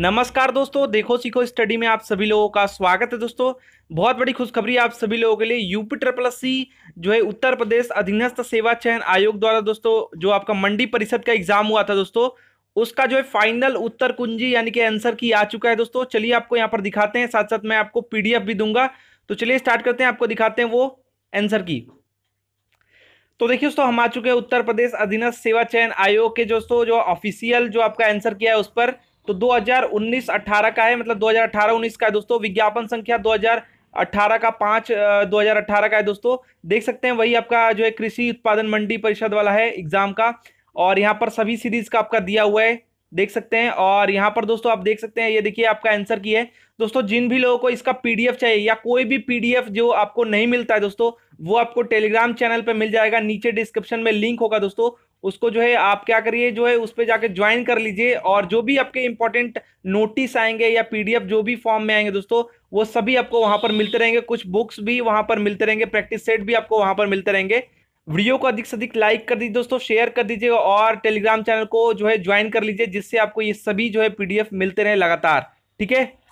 नमस्कार दोस्तों देखो सीखो स्टडी में आप सभी लोगों का स्वागत है दोस्तों बहुत बड़ी खुशखबरी आप सभी लोगों के लिए यूपी ट्रिपल सी जो है उत्तर प्रदेश अधीनस्थ सेवा चयन आयोग द्वारा दोस्तों जो आपका मंडी परिषद का एग्जाम हुआ था दोस्तों उसका जो है फाइनल उत्तर कुंजी यानी कि आंसर की आ चुका है दोस्तों चलिए आपको यहाँ पर दिखाते हैं साथ साथ मैं आपको पी भी दूंगा तो चलिए स्टार्ट करते हैं आपको दिखाते हैं वो आंसर की तो देखिए दोस्तों हम आ चुके हैं उत्तर प्रदेश अधीनस्थ सेवा चयन आयोग के दोस्तों जो ऑफिशियल जो आपका आंसर किया है उस पर तो 2019-18 का है मतलब 2018-19 का है दोस्तों विज्ञापन संख्या 2018 का पाँच 2018 का है दोस्तों देख सकते हैं वही आपका जो है कृषि उत्पादन मंडी परिषद वाला है एग्जाम का और यहाँ पर सभी सीरीज का आपका दिया हुआ है देख सकते हैं और यहाँ पर दोस्तों आप देख सकते हैं ये देखिए आपका आंसर की है दोस्तों जिन भी लोगों को इसका पीडीएफ चाहिए या कोई भी पीडीएफ जो आपको नहीं मिलता है दोस्तों वो आपको टेलीग्राम चैनल पर मिल जाएगा नीचे डिस्क्रिप्शन में लिंक होगा दोस्तों उसको जो है आप क्या करिए जो है उस पर जाके ज्वाइन कर लीजिए और जो भी आपके इंपॉर्टेंट नोटिस आएंगे या पीडीएफ जो भी फॉर्म में आएंगे दोस्तों वो सभी आपको वहां पर मिलते रहेंगे कुछ बुक्स भी वहां पर मिलते रहेंगे प्रैक्टिस सेट भी आपको वहां पर मिलते रहेंगे वीडियो को अधिक से अधिक लाइक कर दीजिए दोस्तों शेयर कर दीजिएगा और टेलीग्राम चैनल को जो है ज्वाइन कर लीजिए जिससे आपको ये सभी जो है पी मिलते रहे लगातार ठीक है